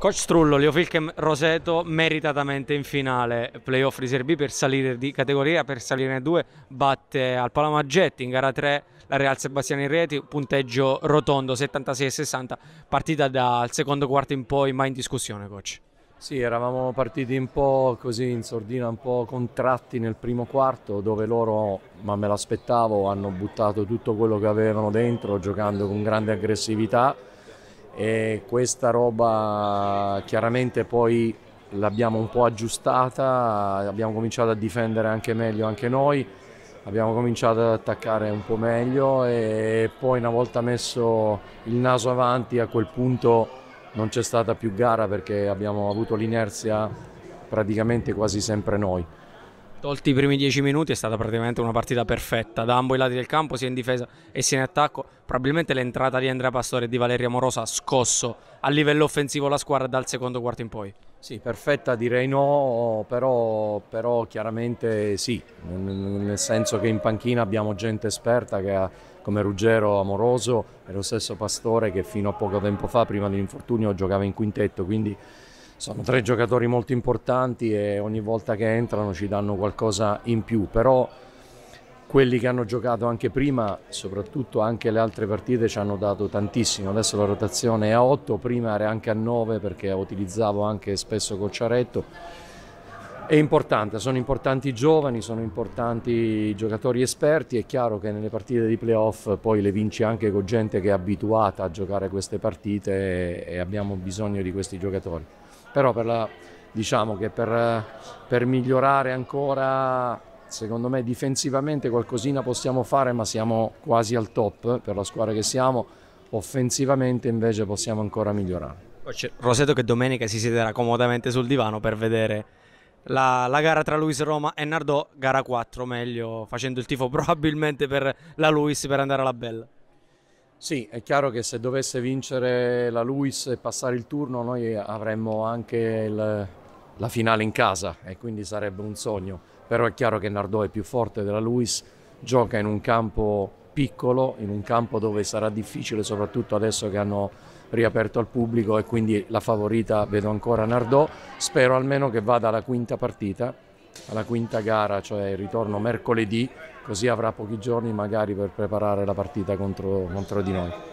Coach Strullo, Filchem, Roseto meritatamente in finale playoff di Serie B per salire di categoria, per salire in due, batte al Palamaggetti in gara 3 la Real Sebastiano in reti, punteggio rotondo 76-60, partita dal secondo quarto in poi mai in discussione coach. Sì, eravamo partiti un po' così in sordina, un po' contratti nel primo quarto dove loro, ma me l'aspettavo, hanno buttato tutto quello che avevano dentro giocando con grande aggressività e questa roba chiaramente poi l'abbiamo un po' aggiustata, abbiamo cominciato a difendere anche meglio anche noi, abbiamo cominciato ad attaccare un po' meglio e poi una volta messo il naso avanti a quel punto non c'è stata più gara perché abbiamo avuto l'inerzia praticamente quasi sempre noi. Tolti i primi dieci minuti è stata praticamente una partita perfetta da ambo i lati del campo, sia in difesa e sia in attacco. Probabilmente l'entrata di Andrea Pastore e di Valeria Amorosa ha scosso a livello offensivo la squadra dal secondo quarto in poi. Sì, perfetta direi no, però, però chiaramente sì, nel senso che in panchina abbiamo gente esperta che ha, come Ruggero Amoroso e lo stesso Pastore che fino a poco tempo fa, prima dell'infortunio, giocava in quintetto, quindi sono tre giocatori molto importanti e ogni volta che entrano ci danno qualcosa in più, però quelli che hanno giocato anche prima, soprattutto anche le altre partite, ci hanno dato tantissimo. Adesso la rotazione è a 8, prima era anche a 9 perché utilizzavo anche spesso Cocciaretto è importante, sono importanti i giovani, sono importanti i giocatori esperti, è chiaro che nelle partite di playoff poi le vinci anche con gente che è abituata a giocare queste partite e abbiamo bisogno di questi giocatori. Però per la, diciamo che per, per migliorare ancora secondo me difensivamente qualcosina possiamo fare ma siamo quasi al top per la squadra che siamo, offensivamente invece possiamo ancora migliorare. Roseto che domenica si siederà comodamente sul divano per vedere la, la, gara tra Luis Roma e Nardò, gara 4, meglio facendo il tifo probabilmente per la Luis per andare alla Bella. Sì, è chiaro che se dovesse vincere la Luis e passare il turno noi avremmo anche il, la finale in casa e quindi sarebbe un sogno, però è chiaro che Nardò è più forte della Luis, gioca in un campo piccolo, in un campo dove sarà difficile, soprattutto adesso che hanno riaperto al pubblico e quindi la favorita vedo ancora Nardò. Spero almeno che vada alla quinta partita, alla quinta gara, cioè il ritorno mercoledì, così avrà pochi giorni magari per preparare la partita contro, contro di noi.